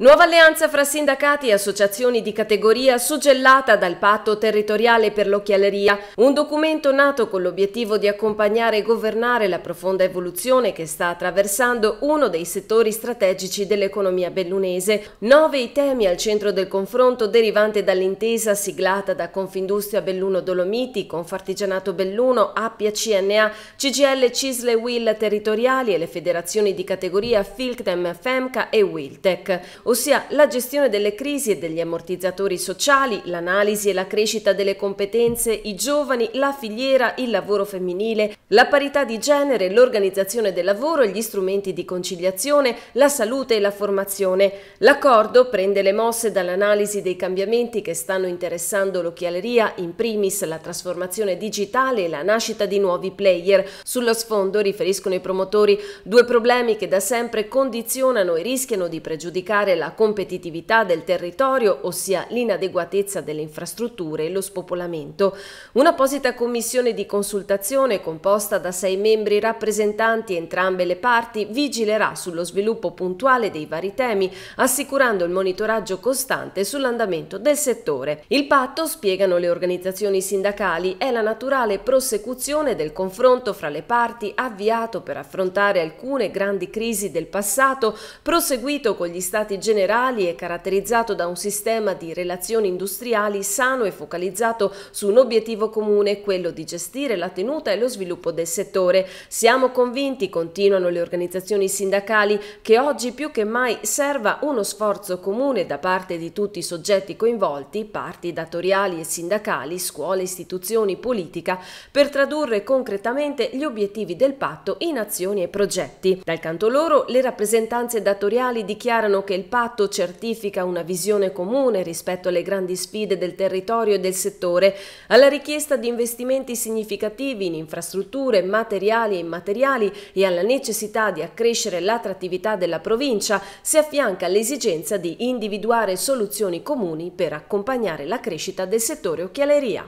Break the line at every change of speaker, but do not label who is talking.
Nuova alleanza fra sindacati e associazioni di categoria suggellata dal patto territoriale per l'occhialeria, un documento nato con l'obiettivo di accompagnare e governare la profonda evoluzione che sta attraversando uno dei settori strategici dell'economia bellunese. Nove i temi al centro del confronto derivante dall'intesa siglata da Confindustria Belluno Dolomiti, Confartigianato Belluno, Appia CNA, CGL Cisle Will Territoriali e le federazioni di categoria Filctem, Femca e Wiltec ossia la gestione delle crisi e degli ammortizzatori sociali, l'analisi e la crescita delle competenze, i giovani, la filiera, il lavoro femminile, la parità di genere, l'organizzazione del lavoro e gli strumenti di conciliazione, la salute e la formazione. L'accordo prende le mosse dall'analisi dei cambiamenti che stanno interessando l'occhialeria, in primis la trasformazione digitale e la nascita di nuovi player. Sullo sfondo, riferiscono i promotori, due problemi che da sempre condizionano e rischiano di pregiudicare la competitività del territorio, ossia l'inadeguatezza delle infrastrutture e lo spopolamento. Un'apposita commissione di consultazione composta da sei membri rappresentanti entrambe le parti vigilerà sullo sviluppo puntuale dei vari temi, assicurando il monitoraggio costante sull'andamento del settore. Il patto, spiegano le organizzazioni sindacali, è la naturale prosecuzione del confronto fra le parti avviato per affrontare alcune grandi crisi del passato, proseguito con gli stati generali generali è caratterizzato da un sistema di relazioni industriali sano e focalizzato su un obiettivo comune, quello di gestire la tenuta e lo sviluppo del settore. Siamo convinti, continuano le organizzazioni sindacali, che oggi più che mai serva uno sforzo comune da parte di tutti i soggetti coinvolti, parti datoriali e sindacali, scuole, istituzioni, politica, per tradurre concretamente gli obiettivi del patto in azioni e progetti. Dal canto loro, le rappresentanze datoriali dichiarano che il patto certifica una visione comune rispetto alle grandi sfide del territorio e del settore, alla richiesta di investimenti significativi in infrastrutture materiali e immateriali e alla necessità di accrescere l'attrattività della provincia, si affianca l'esigenza di individuare soluzioni comuni per accompagnare la crescita del settore occhialeria.